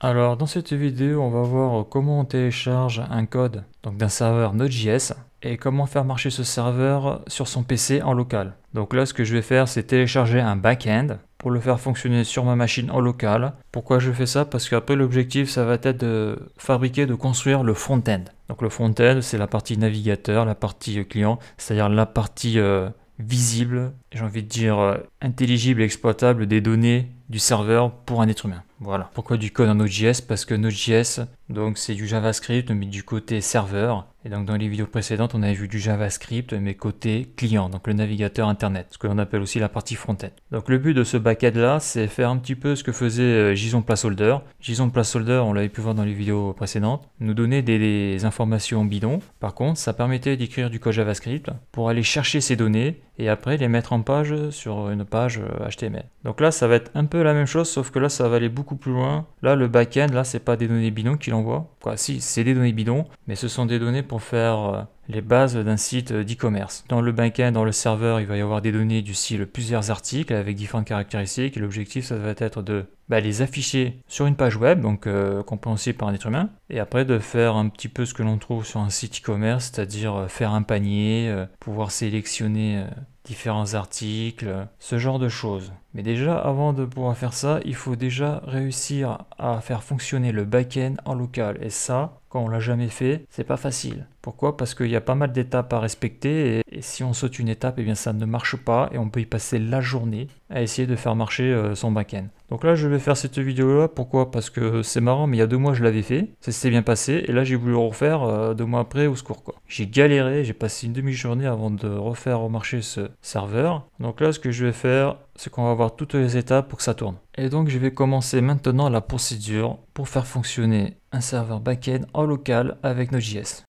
Alors dans cette vidéo on va voir comment on télécharge un code d'un serveur Node.js et comment faire marcher ce serveur sur son PC en local. Donc là ce que je vais faire c'est télécharger un back-end pour le faire fonctionner sur ma machine en local. Pourquoi je fais ça Parce qu'après l'objectif ça va être de fabriquer, de construire le front-end. Donc le front-end c'est la partie navigateur, la partie euh, client, c'est-à-dire la partie euh, visible, j'ai envie de dire euh, intelligible et exploitable des données du serveur pour un être humain. Voilà. Pourquoi du code en Node.js Parce que Node.js donc c'est du JavaScript mais du côté serveur. Et donc dans les vidéos précédentes, on avait vu du JavaScript mais côté client, donc le navigateur internet, ce que l'on appelle aussi la partie front-end. Donc le but de ce backend là, c'est faire un petit peu ce que faisait euh, JSON Placeholder. JSON Placeholder, on l'avait pu voir dans les vidéos précédentes, nous donner des, informations bidons. Par contre, ça permettait d'écrire du code JavaScript pour aller chercher ces données et après les mettre en page sur une page HTML. Euh, donc là, ça va être un peu la même chose, sauf que là, ça va aller beaucoup plus loin. Là, le back-end là, c'est pas des données bidons qui Quoi, si, c'est des données bidon mais ce sont des données pour faire euh, les bases d'un site euh, d'e-commerce. Dans le backend, dans le serveur, il va y avoir des données du style plusieurs articles avec différentes caractéristiques. L'objectif, ça va être de bah, les afficher sur une page web, donc euh, compensée par un être humain, et après de faire un petit peu ce que l'on trouve sur un site e-commerce, c'est-à-dire euh, faire un panier, euh, pouvoir sélectionner différents articles, ce genre de choses. Mais déjà, avant de pouvoir faire ça, il faut déjà réussir à faire fonctionner le back-end en local, et ça, on l'a jamais fait, c'est pas facile. Pourquoi Parce qu'il y a pas mal d'étapes à respecter et, si on saute une étape, et eh bien ça ne marche pas et on peut y passer la journée à essayer de faire marcher euh, son back-end. Donc là, je vais faire cette vidéo-là. Pourquoi Parce que c'est marrant, mais il y a deux mois, je l'avais fait. Ça s'est bien passé. Et là, j'ai voulu le refaire euh, deux mois après au secours. J'ai galéré. J'ai passé une demi-journée avant de refaire marché ce serveur. Donc là, ce que je vais faire, c'est qu'on va voir toutes les étapes pour que ça tourne. Et donc je vais commencer maintenant la procédure pour faire fonctionner un serveur back-end en local avec Node.js.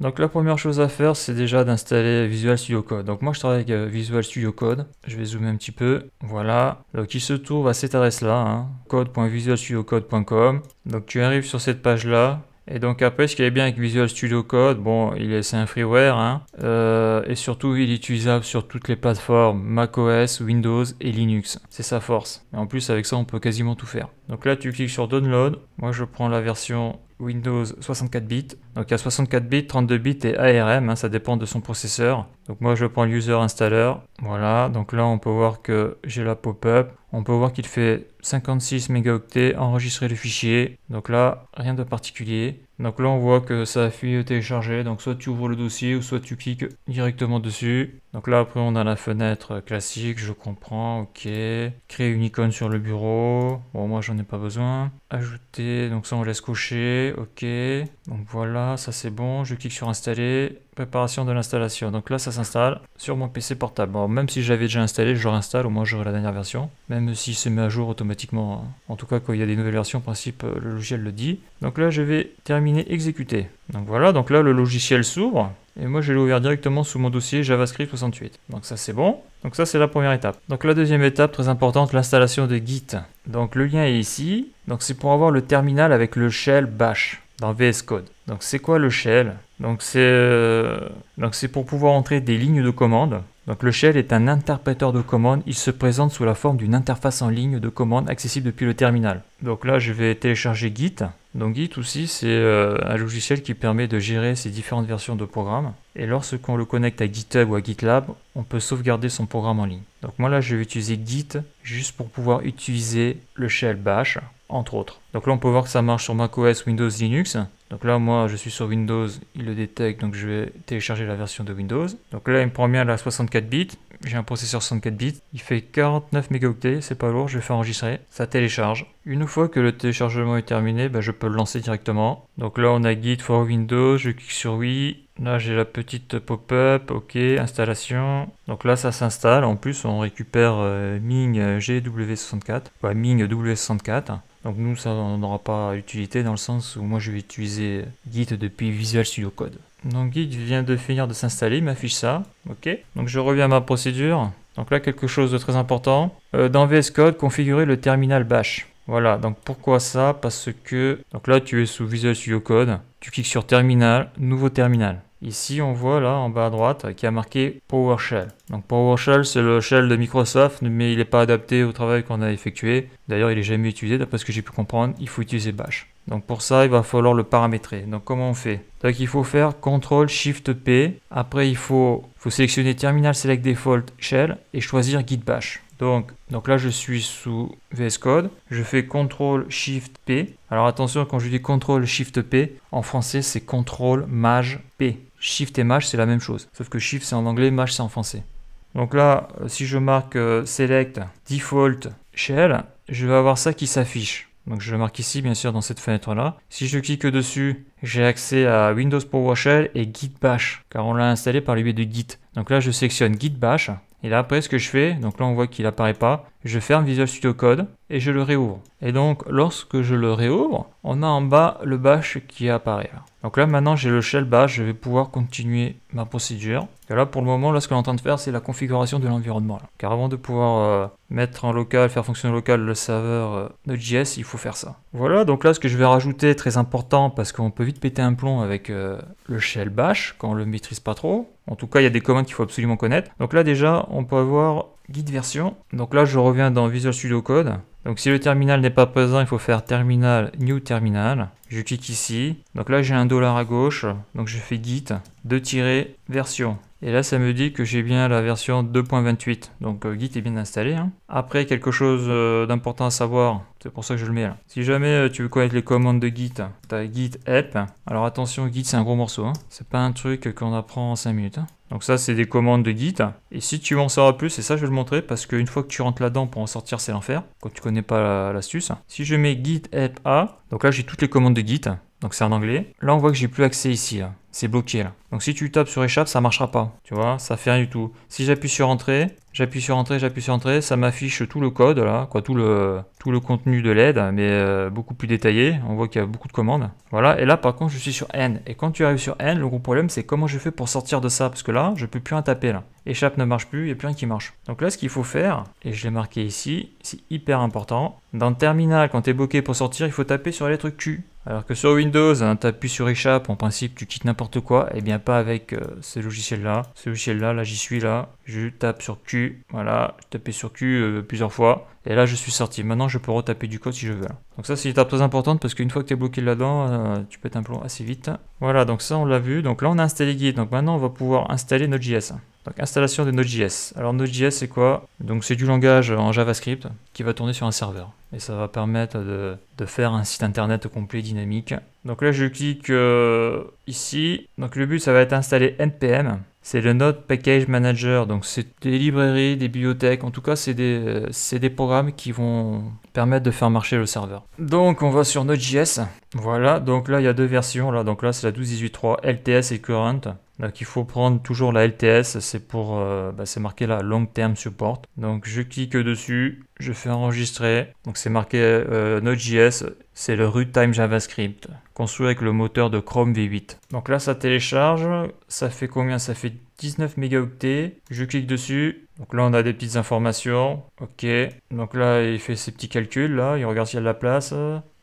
Donc la première chose à faire, c'est déjà d'installer Visual Studio Code. Donc moi je travaille avec euh, Visual Studio Code. Je vais zoomer un petit peu. Voilà. Donc il se trouve à cette adresse là, hein, code.visualstudiocode.com. Donc tu arrives sur cette page là. Et donc après, ce qui est bien avec Visual Studio Code, bon, il est, c'est un freeware, hein, euh, et surtout, il est utilisable sur toutes les plateformes, macOS, Windows et Linux. C'est sa force. Et en plus, avec ça, on peut quasiment tout faire. Donc là, tu cliques sur Download. Moi, je prends la version Windows 64 bits. Donc il y a 64 bits, 32 bits et ARM, hein, ça dépend de son processeur. Donc moi je prends l'user user installer. Voilà, donc là on peut voir que j'ai la pop-up. On peut voir qu'il fait 56 mégaoctets, enregistrer le fichier. Donc là, rien de particulier. Donc là, on voit que ça a fait télécharger. Donc soit tu ouvres le dossier ou soit tu cliques directement dessus. Donc là, après, on a la fenêtre classique, je comprends, ok. Créer une icône sur le bureau. Bon, moi, j'en ai pas besoin. Ajouter, donc ça, on laisse cocher, ok. Donc voilà, ça c'est bon. Je clique sur installer, préparation de l'installation. Donc là, ça s'installe sur mon PC portable. Bon, même si j'avais déjà installé, je réinstalle, au moins j'aurai la dernière version. Même s'il se met à jour automatiquement. Hein. En tout cas, quand il y a des nouvelles versions, en principe, euh, le logiciel le dit. Donc là, je vais terminer exécuter. Donc voilà, donc là, le logiciel s'ouvre. Et moi, je l'ai ouvert directement sous mon dossier JavaScript 68. Donc ça, c'est bon. Donc ça, c'est la première étape. Donc la deuxième étape, très importante, l'installation de Git. Donc le lien est ici. Donc c'est pour avoir le terminal avec le shell bash dans VS Code. Donc c'est quoi le shell Donc c'est euh, c'est pour pouvoir entrer des lignes de commande. Donc le shell est un interpréteur de commande, il se présente sous la forme d'une interface en ligne de commande accessible depuis le terminal. Donc là je vais télécharger Git. Donc Git aussi c'est euh, un logiciel qui permet de gérer ses différentes versions de programme. Et lorsqu'on le connecte à GitHub ou à GitLab, on peut sauvegarder son programme en ligne. Donc moi là je vais utiliser Git juste pour pouvoir utiliser le shell bash entre autres. Donc là, on peut voir que ça marche sur macOS, Windows, Linux. Donc là, moi, je suis sur Windows, il le détecte, donc je vais télécharger la version de Windows. Donc là, il me prend bien la 64 bits. J'ai un processeur 64 bits. Il fait 49 mégaoctets, c'est pas lourd, je vais faire enregistrer. Ça télécharge. Une fois que le téléchargement est terminé, bah, je peux le lancer directement. Donc là, on a Git for Windows, je clique sur oui, Là, j'ai la petite pop-up, OK, installation. Donc là, ça s'installe. En plus, on récupère euh, Ming GW64, Ming W64. Donc nous, ça n'aura pas utilité dans le sens où moi, je vais utiliser Git depuis Visual Studio Code. Donc Git vient de finir de s'installer, il m'affiche ça. OK. Donc je reviens à ma procédure. Donc là, quelque chose de très important. Euh, dans VS Code, configurer le terminal bash. Voilà, donc pourquoi ça Parce que, donc là tu es sous Visual Studio Code, tu cliques sur Terminal, Nouveau Terminal. Ici, on voit là en bas à droite qui a marqué PowerShell. Donc PowerShell, c'est le shell de Microsoft, mais il n'est pas adapté au travail qu'on a effectué. D'ailleurs, il n'est jamais utilisé, d'après ce que j'ai pu comprendre, il faut utiliser Bash. Donc pour ça, il va falloir le paramétrer. Donc comment on fait Donc il faut faire CTRL SHIFT P. Après, il faut, sélectionner Terminal Select Default Shell et choisir Git Bash. Donc, donc là, je suis sous VS Code. Je fais CTRL SHIFT P. Alors attention, quand je dis CTRL SHIFT P, en français, c'est CTRL MAJ P. Shift et Mash, c'est la même chose. Sauf que Shift, c'est en anglais, Mash, c'est en français. Donc là, euh, si je marque euh, Select Default Shell, je vais avoir ça qui s'affiche. Donc je le marque ici, bien sûr, dans cette fenêtre-là. Si je clique dessus, j'ai accès à Windows PowerShell et Git Bash, car on l'a installé par le biais de Git. Donc là, je sélectionne Git Bash, et là, après, ce que je fais, donc là, on voit qu'il n'apparaît pas, je ferme Visual Studio Code et je le réouvre. Et donc, lorsque je le réouvre, on a en bas le bash qui apparaît. Donc là maintenant j'ai le shell Bash, je vais pouvoir continuer ma procédure. Et là pour le moment, là ce qu'on est en train de faire c'est la configuration de l'environnement. Car avant de pouvoir euh, mettre en local, faire fonctionner local le serveur euh, Node.js, il faut faire ça. Voilà, donc là ce que je vais rajouter très important parce qu'on peut vite péter un plomb avec euh, le shell bash quand on le maîtrise pas trop. En tout cas, il y a des commandes qu'il faut absolument connaître. Donc là déjà, on peut avoir guide version. Donc là, je reviens dans Visual Studio Code. Donc si le terminal n'est pas présent, il faut faire terminal new terminal je clique ici. Donc là, j'ai un dollar à gauche. Donc je fais git de tirer version. Et là, ça me dit que j'ai bien la version 2.28. Donc euh, Git est bien installé. Hein. Après, quelque chose euh, d'important à savoir, c'est pour ça que je le mets là. Si jamais euh, tu veux connaître les commandes de Git, tu as Git help. Alors attention, Git c'est un gros morceau. Hein. C'est pas un truc qu'on apprend en 5 minutes. Hein. Donc ça, c'est des commandes de Git. Et si tu veux en plus, c'est ça je vais le montrer, parce qu'une fois que tu rentres là-dedans pour en sortir, c'est l'enfer. Quand tu connais pas l'astuce. Si je mets Git help A, donc là, j'ai toutes les commandes de Git. Donc c'est en anglais. Là, on voit que j'ai plus accès ici. C'est bloqué là. Donc si tu tapes sur échappe, ça marchera pas. Tu vois, ça fait rien du tout. Si j'appuie sur entrée, j'appuie sur entrée, j'appuie sur entrée, ça m'affiche tout le code là, quoi, tout le tout le contenu de l'aide, mais euh, beaucoup plus détaillé. On voit qu'il y a beaucoup de commandes. Voilà, et là par contre je suis sur N. Et quand tu arrives sur N, le gros problème c'est comment je fais pour sortir de ça, parce que là je peux plus rien taper là. Échappe ne marche plus, il n'y a plus rien qui marche. Donc là ce qu'il faut faire, et je l'ai marqué ici, c'est hyper important. Dans terminal, quand tu es bloqué pour sortir, il faut taper sur la lettre Q. Alors que sur Windows, un hein, tu appuies sur échappe, en principe tu quittes n'importe quoi, et bien pas avec euh, ce logiciel là. Ce logiciel là, là j'y suis là, je tape sur Q, voilà, je tapais sur Q euh, plusieurs fois, et là je suis sorti. Maintenant je peux retaper du code si je veux. Hein. Donc ça c'est une étape très importante parce qu'une fois que tu es bloqué là-dedans, euh, tu pètes un plomb assez vite. Voilà, donc ça on l'a vu. Donc là on a installé Git, donc maintenant on va pouvoir installer Node.js. Donc installation de Node.js. Alors Node.js c'est quoi Donc c'est du langage en JavaScript qui va tourner sur un serveur. Et ça va permettre de, faire un site internet complet dynamique. Donc là je clique euh, ici. Donc le but ça va être installer NPM c'est le Node Package Manager. Donc, c'est des librairies, des bibliothèques. En tout cas, euh, c'est des, programmes qui vont permettre de faire marcher le serveur. Donc, on va sur Node.js. Voilà. Donc là, il y a deux versions. Là, donc là, c'est la 12.18.3 LTS et Current. Donc il faut prendre toujours la LTS, c'est pour, euh, bah, c'est marqué là, Long Term Support. Donc je clique dessus, je fais enregistrer. Donc c'est marqué euh, Node.js, c'est le runtime JavaScript, construit avec le moteur de Chrome V8. Donc là ça télécharge, ça fait combien Ça fait 19 mégaoctets. Je clique dessus. Donc là on a des petites informations. Ok. Donc là il fait ses petits calculs là, il regarde s'il y a de la place.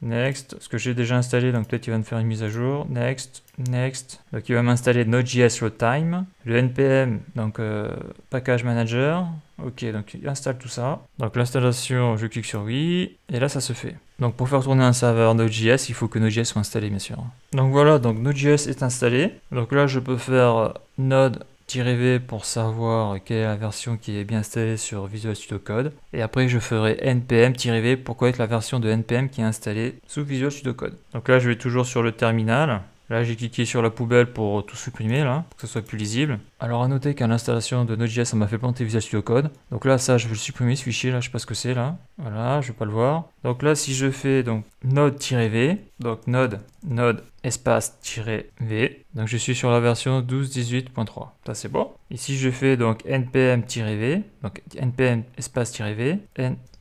Next, ce que j'ai déjà installé, donc peut-être il va me faire une mise à jour. Next, next. Donc il va m'installer Node.js Time. Le NPM, donc euh, Package Manager. Ok, donc il installe tout ça. Donc l'installation, je clique sur oui, et là ça se fait. Donc pour faire tourner un serveur Node.js, il faut que Node.js soit installé bien sûr. Donc voilà, donc Node.js est installé. Donc là je peux faire euh, Node v pour savoir quelle est la version qui est bien installée sur Visual Studio Code. Et après, je ferai npm-v pour connaître la version de npm qui est installée sous Visual Studio Code. Donc là, je vais toujours sur le terminal. Là, j'ai cliqué sur la poubelle pour tout supprimer, là, pour que ce soit plus lisible. Alors, à noter qu'à l'installation de Node.js, ça m'a fait planter Visual Studio Code. Donc là, ça, je vais le supprimer, ce fichier, là, je sais pas ce que c'est, là. Voilà, je ne vais pas le voir. Donc là, si je fais, donc, node-v, donc node, node, espace-v, donc je suis sur la version 12.18.3. Ça, c'est bon. Ici, je fais, donc, npm-v, donc, npm espace-v,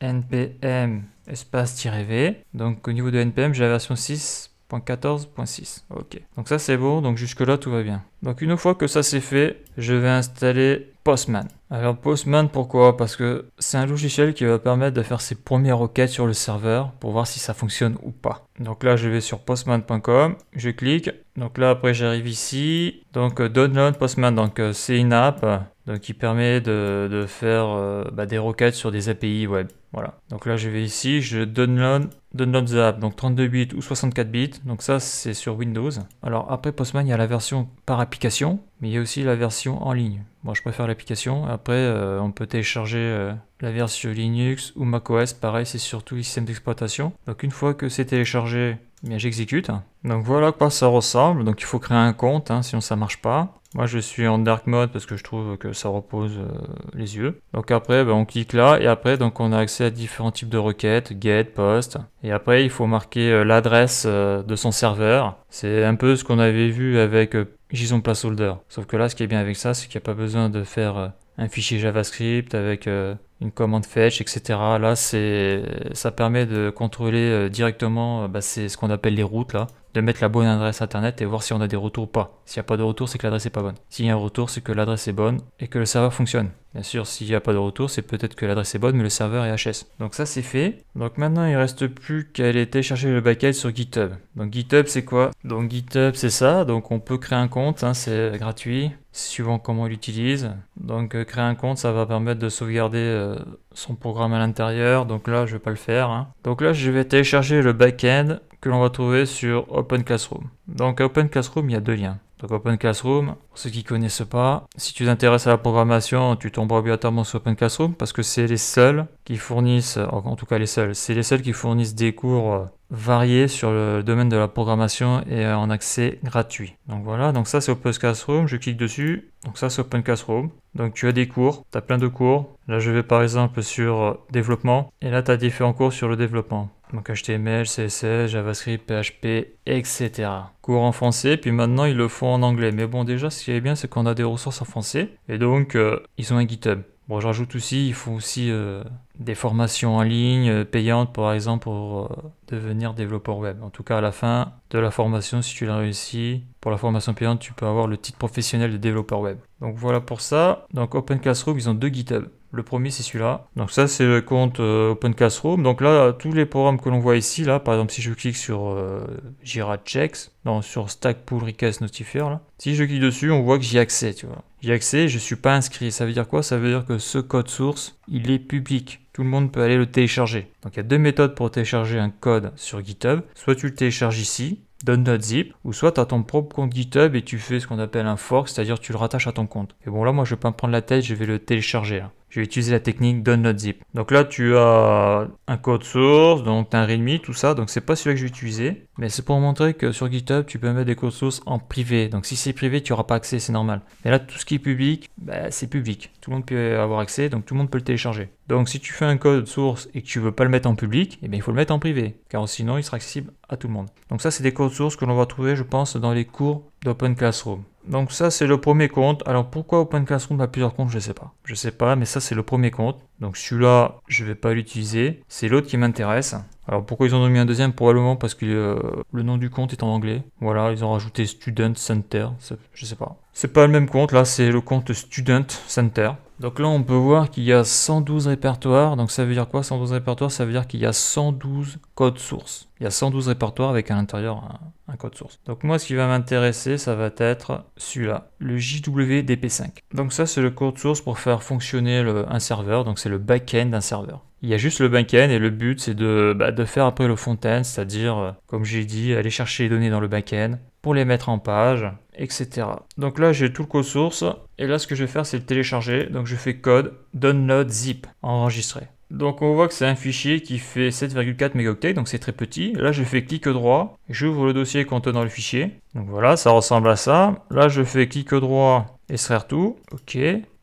npm espace-v. Donc, au niveau de npm, j'ai la version 6. .14.6. Ok. Donc ça c'est bon, donc jusque là tout va bien. Donc une fois que ça c'est fait, je vais installer Postman. Alors Postman pourquoi Parce que c'est un logiciel qui va permettre de faire ses premières requêtes sur le serveur pour voir si ça fonctionne ou pas. Donc là je vais sur postman.com, je clique. Donc là après j'arrive ici. Donc euh, download Postman, donc euh, c'est une app donc il permet de, faire euh, bah, des requêtes sur des API web. Voilà. Donc là je vais ici, je download, download the app, donc 32 bits ou 64 bits. Donc ça c'est sur Windows. Alors après Postman il y a la version par application, mais il y a aussi la version en ligne. Moi je préfère l'application. Après euh, on peut télécharger euh, la version Linux ou macOS. Pareil c'est sur tous les systèmes d'exploitation. Donc une fois que c'est téléchargé, eh j'exécute. Donc voilà quoi ça ressemble. Donc il faut créer un compte, hein, sinon ça marche pas. Moi je suis en dark mode parce que je trouve que ça repose euh, les yeux. Donc après ben, on clique là et après donc on a accès à différents types de requêtes, get, post. Et après il faut marquer euh, l'adresse euh, de son serveur. C'est un peu ce qu'on avait vu avec JSON Placeholder. Sauf que là ce qui est bien avec ça c'est qu'il n'y a pas besoin de faire un fichier JavaScript avec une commande fetch, etc. Là, ça permet de contrôler directement, bah, c'est ce qu'on appelle les routes là mettre la bonne adresse internet et voir si on a des retours pas. S'il n'y a pas de retour, c'est que l'adresse est pas bonne. S'il y a un retour, c'est que l'adresse est bonne et que le serveur fonctionne. Bien sûr, s'il n'y a pas de retour, c'est peut-être que l'adresse est bonne, mais le serveur est HS. Donc ça, c'est fait. Donc maintenant, il reste plus qu'à aller télécharger le backend sur GitHub. Donc GitHub, c'est quoi Donc GitHub, c'est ça. Donc on peut créer un compte, hein, c'est gratuit, suivant comment on l'utilise. Donc euh, créer un compte, ça va permettre de sauvegarder euh, son programme à l'intérieur. Donc là, je vais pas le faire. Hein. Donc là, je vais télécharger le backend que l'on va trouver sur Open Classroom. Donc à Open Classroom, il y a deux liens. Donc Open Classroom, pour ceux qui ne connaissent pas, si tu t'intéresses à la programmation, tu tomberas obligatoirement sur Open Classroom parce que c'est les seuls qui fournissent, en tout cas les seuls, c'est les seuls qui fournissent des cours euh, variés sur le domaine de la programmation et euh, en accès gratuit. Donc voilà, donc ça c'est Open Classroom, je clique dessus, donc ça c'est Open Classroom. Donc tu as des cours, tu as plein de cours. Là je vais par exemple sur euh, développement et là tu as différents cours sur le développement. Donc HTML, CSS, JavaScript, PHP, etc. Cours en français, puis maintenant ils le font en anglais. Mais bon déjà, ce qui est bien, c'est qu'on a des ressources en français. Et donc, euh, ils ont un GitHub. Bon, je rajoute aussi, ils font aussi euh, des formations en ligne euh, payantes, par exemple, pour euh, devenir développeur web. En tout cas, à la fin de la formation, si tu l'as réussi, pour la formation payante, tu peux avoir le titre professionnel de développeur web. Donc voilà pour ça. Donc Open ils ont deux GitHub. Le premier, c'est celui-là. Donc ça, c'est le compte euh, Open Donc là, tous les programmes que l'on voit ici, là, par exemple, si je clique sur euh, Jira Checks, non, sur Stack Request Notifier, là, si je clique dessus, on voit que j'y accède tu vois. J'y accède je ne suis pas inscrit. Ça veut dire quoi Ça veut dire que ce code source, il est public tout le monde peut aller le télécharger. Donc il y a deux méthodes pour télécharger un code sur GitHub. Soit tu le télécharges ici, Download zip, ou soit tu as ton propre compte GitHub et tu fais ce qu'on appelle un fork, c'est-à-dire tu le rattaches à ton compte. Et bon là moi je vais pas me prendre la tête, je vais le télécharger. Hein. Je vais utiliser la technique download zip. Donc là tu as un code source, donc tu as un readme, tout ça, donc c'est pas celui que je vais utiliser, mais c'est pour montrer que sur GitHub tu peux mettre des codes sources en privé. Donc si c'est privé tu n'auras pas accès, c'est normal. Mais là tout ce qui est public, bah, c'est public. Tout le monde peut avoir accès, donc tout le monde peut le télécharger. Donc si tu fais un code source et que tu ne veux pas le mettre en public, eh il faut le mettre en privé, car sinon il sera accessible à tout le monde. Donc ça c'est des codes sources que l'on va trouver je pense dans les cours d'Open Classroom. Donc ça c'est le premier compte. Alors pourquoi Open Classroom a plusieurs comptes, je ne sais pas. Je ne sais pas, mais ça c'est le premier compte. Donc celui-là, je ne vais pas l'utiliser. C'est l'autre qui m'intéresse. Alors pourquoi ils ont mis un deuxième Probablement parce que euh, le nom du compte est en anglais. Voilà, ils ont rajouté Student Center. Je ne sais pas. C'est pas le même compte là, c'est le compte Student Center. Donc là, on peut voir qu'il y a 112 répertoires. Donc ça veut dire quoi 112 répertoires, ça veut dire qu'il y a 112 codes sources. Il y a 112 répertoires avec à l'intérieur un, code source. Donc moi, ce qui va m'intéresser, ça va être celui-là, le JWDP5. Donc ça, c'est le code source pour faire fonctionner un serveur. Donc c'est le back-end d'un serveur. Il y a juste le back-end et le but c'est de, bah, faire après le front-end, c'est-à-dire, euh, comme j'ai dit, aller chercher les données dans le back-end, pour les mettre en page, etc. Donc là, j'ai tout le code source. Et là, ce que je vais faire, c'est le télécharger. Donc je fais code download zip enregistrer. Donc on voit que c'est un fichier qui fait 7,4 mégaoctets, donc c'est très petit. Là je fais clic droit, j'ouvre le dossier contenant le fichier. Donc voilà, ça ressemble à ça. Là je fais clic droit, extraire tout. Ok.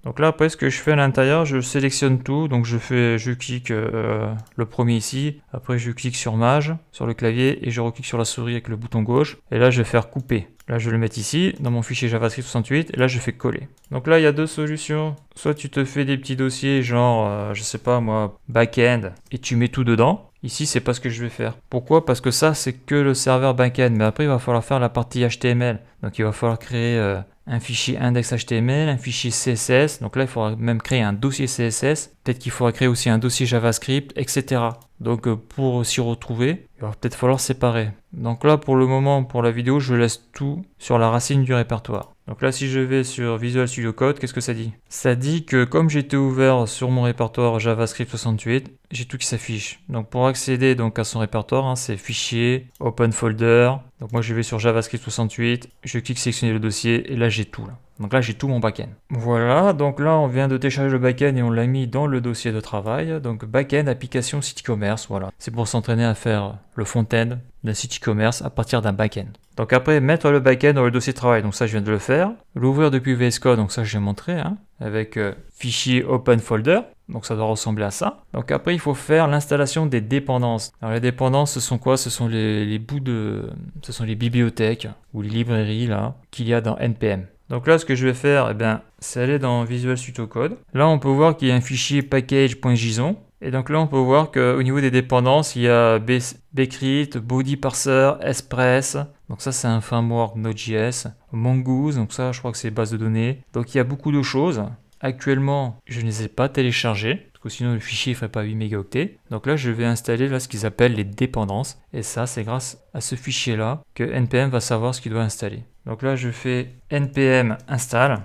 Donc là, après, ce que je fais à l'intérieur, je sélectionne tout. Donc je, fais, je clique euh, le premier ici. Après, je clique sur Mage, sur le clavier, et je reclique sur la souris avec le bouton gauche. Et là, je vais faire couper. Là, je vais le mettre ici, dans mon fichier JavaScript 68, et là, je fais coller. Donc là, il y a deux solutions. Soit tu te fais des petits dossiers, genre, euh, je sais pas moi, back-end, et tu mets tout dedans. Ici, c'est pas ce que je vais faire. Pourquoi Parce que ça, c'est que le serveur back-end. Mais après, il va falloir faire la partie HTML. Donc, il va falloir créer... Euh, un fichier index.html, un fichier CSS. Donc là, il faudra même créer un dossier CSS. Peut-être qu'il faudra créer aussi un dossier JavaScript, etc. Donc euh, pour s'y retrouver, il va peut-être falloir séparer. Donc là pour le moment, pour la vidéo, je laisse tout sur la racine du répertoire. Donc là si je vais sur Visual Studio Code, qu'est-ce que ça dit Ça dit que comme j'étais ouvert sur mon répertoire JavaScript 68, j'ai tout qui s'affiche. Donc pour accéder donc à son répertoire, hein, c'est fichier, open folder. Donc moi je vais sur JavaScript 68, je clique sélectionner le dossier et là j'ai tout. Là. Donc là, j'ai tout mon backend. Voilà, donc là, on vient de télécharger le backend et on l'a mis dans le dossier de travail. Donc backend, application, site commerce voilà. C'est pour s'entraîner à faire le front-end d'un site commerce à partir d'un back Donc après, mettre le back-end dans le dossier de travail, donc ça je viens de le faire. L'ouvrir depuis VS Code, donc ça j'ai montré, hein, avec euh, fichier open folder, donc ça doit ressembler à ça. Donc après, il faut faire l'installation des dépendances. Alors les dépendances, ce sont quoi Ce sont les, les, bouts de... ce sont les bibliothèques ou les librairies là qu'il y a dans NPM. Donc là, ce que je vais faire, eh ben, c'est aller dans Visual Studio Code. Là, on peut voir qu'il y a un fichier package.json. Et donc là, on peut voir qu'au niveau des dépendances, il y a Bcrypt, Body Parser, Express. Donc ça, c'est un framework Node.js. Mongoose, donc ça, je crois que c'est base de données. Donc il y a beaucoup de choses. Actuellement, je ne les ai pas téléchargées parce que sinon le fichier ne ferait pas 8 mégaoctets. Donc là, je vais installer ce qu'ils appellent les dépendances. Et ça, c'est grâce à ce fichier-là que NPM va savoir ce qu'il doit installer. Donc là, je fais npm install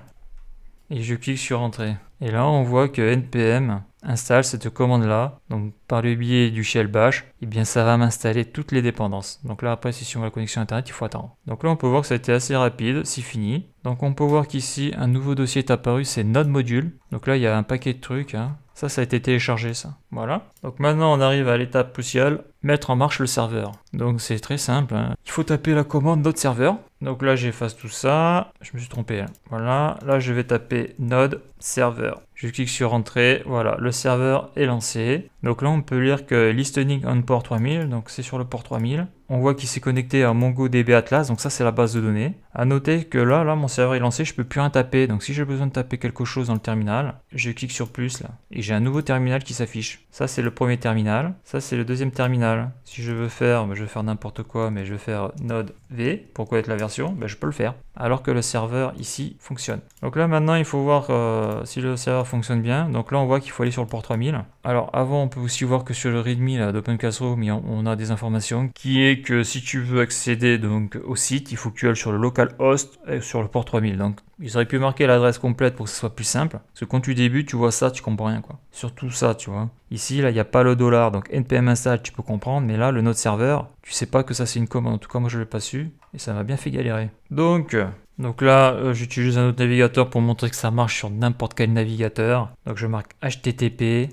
et je clique sur entrer ». Et là, on voit que npm installe cette commande-là. Donc par le biais du shell bash, et eh bien ça va m'installer toutes les dépendances. Donc là, après, si on veut la connexion Internet, il faut attendre. Donc là, on peut voir que ça a été assez rapide, c'est fini. Donc on peut voir qu'ici, un nouveau dossier est apparu, c'est notre Module. Donc là, il y a un paquet de trucs. Hein. Ça, ça a été téléchargé, ça. Voilà. Donc maintenant, on arrive à l'étape cruciale, mettre en marche le serveur. Donc c'est très simple. Hein. Il faut taper la commande notre serveur. Donc là, j'efface tout ça. Je me suis trompé. Hein. Voilà. Là, je vais taper node Server ». Je clique sur Entrée, voilà, le serveur est lancé. Donc là, on peut lire que listening on port 3000, donc c'est sur le port 3000. On voit qu'il s'est connecté à MongoDB Atlas, donc ça c'est la base de données. À noter que là, là, mon serveur est lancé, je peux plus rien taper. Donc si j'ai besoin de taper quelque chose dans le terminal, je clique sur plus là, et j'ai un nouveau terminal qui s'affiche. Ça c'est le premier terminal, ça c'est le deuxième terminal. Si je veux faire, bah, je vais faire n'importe quoi, mais je veux faire node v pour connaître la version, bah, je peux le faire alors que le serveur ici fonctionne. Donc là maintenant il faut voir euh, si le serveur fonctionne bien. Donc là on voit qu'il faut aller sur le port 3000. Alors avant, on peut aussi voir que sur le README Room on a des informations qui est que si tu veux accéder donc au site, il faut que tu ailles sur le localhost et sur le port 3000. Donc ils auraient pu marquer l'adresse complète pour que ce soit plus simple. Parce que quand tu débutes, tu vois ça, tu comprends rien quoi. Surtout ça, tu vois. Ici, là, il n'y a pas le dollar, donc npm install, tu peux comprendre, mais là, le node serveur, tu sais pas que ça c'est une commande. En tout cas, moi je l'ai pas su et ça m'a bien fait galérer. Donc donc là, euh, j'utilise un autre navigateur pour montrer que ça marche sur n'importe quel navigateur. Donc je marque http,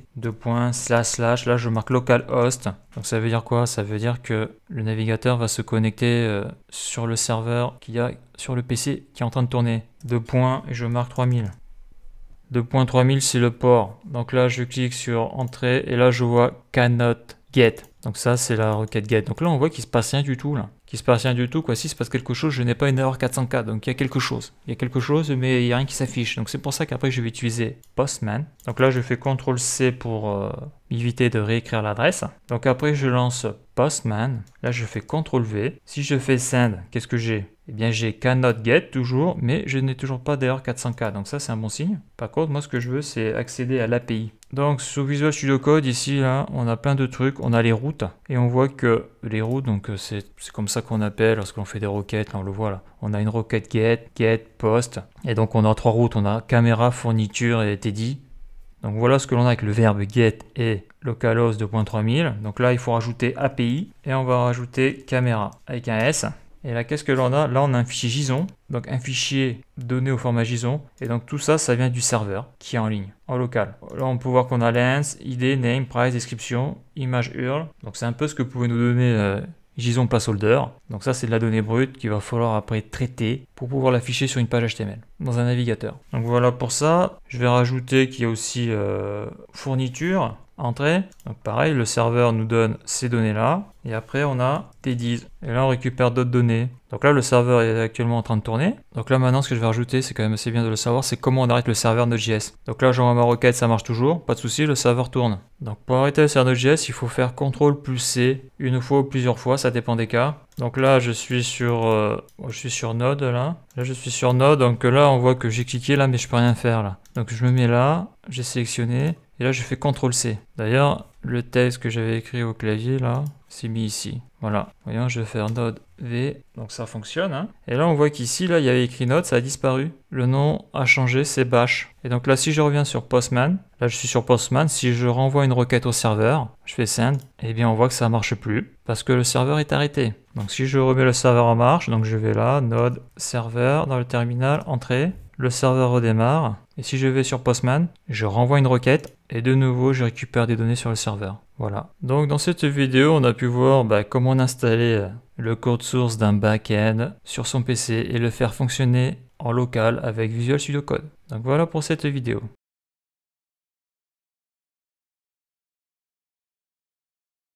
slash, Là, je marque localhost. Donc ça veut dire quoi Ça veut dire que le navigateur va se connecter euh, sur le serveur qu'il y a sur le PC qui est en train de tourner. Deux points, et je marque 3000. 2.3000 c'est le port. Donc là je clique sur entrée et là je vois cannot get. Donc ça c'est la requête get. Donc là on voit qu'il se passe rien du tout là il se passe rien du tout. Quoi. si se passe quelque chose, je n'ai pas une erreur 400K, donc il y a quelque chose. Il y a quelque chose, mais il n'y a rien qui s'affiche. Donc c'est pour ça qu'après je vais utiliser Postman. Donc là je fais CTRL-C pour euh, éviter de réécrire l'adresse. Donc après je lance Postman. Là je fais CTRL-V. Si je fais Send, qu'est-ce que j'ai eh bien j'ai cannot get toujours, mais je n'ai toujours pas d'erreur 400K, donc ça c'est un bon signe. Par contre, moi ce que je veux c'est accéder à l'API. Donc sous Visual Studio Code, ici là, on a plein de trucs, on a les routes, et on voit que les routes. Donc euh, c'est comme ça qu'on appelle lorsqu'on fait des requêtes. on le voit On a une requête get, get, post. Et donc on a trois routes. On a caméra, fourniture et teddy. Donc voilà ce que l'on a avec le verbe get et localhost 2.3000. Donc là, il faut rajouter API et on va rajouter caméra avec un S. Et là, qu'est-ce que l'on a Là, on a un fichier JSON, donc un fichier donné au format JSON. Et donc tout ça, ça vient du serveur qui est en ligne, en local. Là, on peut voir qu'on a lens, ID, name, price, description, image URL. Donc c'est un peu ce que pouvait nous donner euh, JSON placeholder. Donc ça, c'est de la donnée brute qu'il va falloir après traiter pour pouvoir l'afficher sur une page HTML dans un navigateur. Donc voilà pour ça. Je vais rajouter qu'il y a aussi euh, fourniture entrée. Donc pareil, le serveur nous donne ces données-là. Et après, on a T10. Et là, on récupère d'autres données. Donc là, le serveur est actuellement en train de tourner. Donc là, maintenant, ce que je vais rajouter, c'est quand même assez bien de le savoir, c'est comment on arrête le serveur Node.js. Donc là, j'envoie ma requête, ça marche toujours. Pas de souci, le serveur tourne. Donc pour arrêter le serveur Node.js, il faut faire CTRL plus C, une fois ou plusieurs fois, ça dépend des cas. Donc là, je suis sur, euh, oh, je suis sur Node, là. Là, je suis sur Node, donc là, on voit que j'ai cliqué, là, mais je peux rien faire, là. Donc je me mets là, j'ai sélectionné, et là, je fais CTRL-C. D'ailleurs, le texte que j'avais écrit au clavier, là, c'est mis ici. Voilà. Voyons, hein, je vais faire Node V. Donc ça fonctionne. Hein. Et là, on voit qu'ici, là, il y avait écrit Node, ça a disparu. Le nom a changé, c'est Bash. Et donc là, si je reviens sur Postman, là, je suis sur Postman. Si je renvoie une requête au serveur, je fais Send, et eh bien, on voit que ça ne marche plus parce que le serveur est arrêté. Donc si je remets le serveur en marche, donc je vais là, Node serveur dans le terminal, entrée. Le serveur redémarre. Et si je vais sur Postman, je renvoie une requête, et de nouveau, je récupère des données sur le serveur. Voilà. Donc dans cette vidéo, on a pu voir bah, comment installer euh, le code source d'un back-end sur son PC et le faire fonctionner en local avec Visual Studio Code. Donc voilà pour cette vidéo.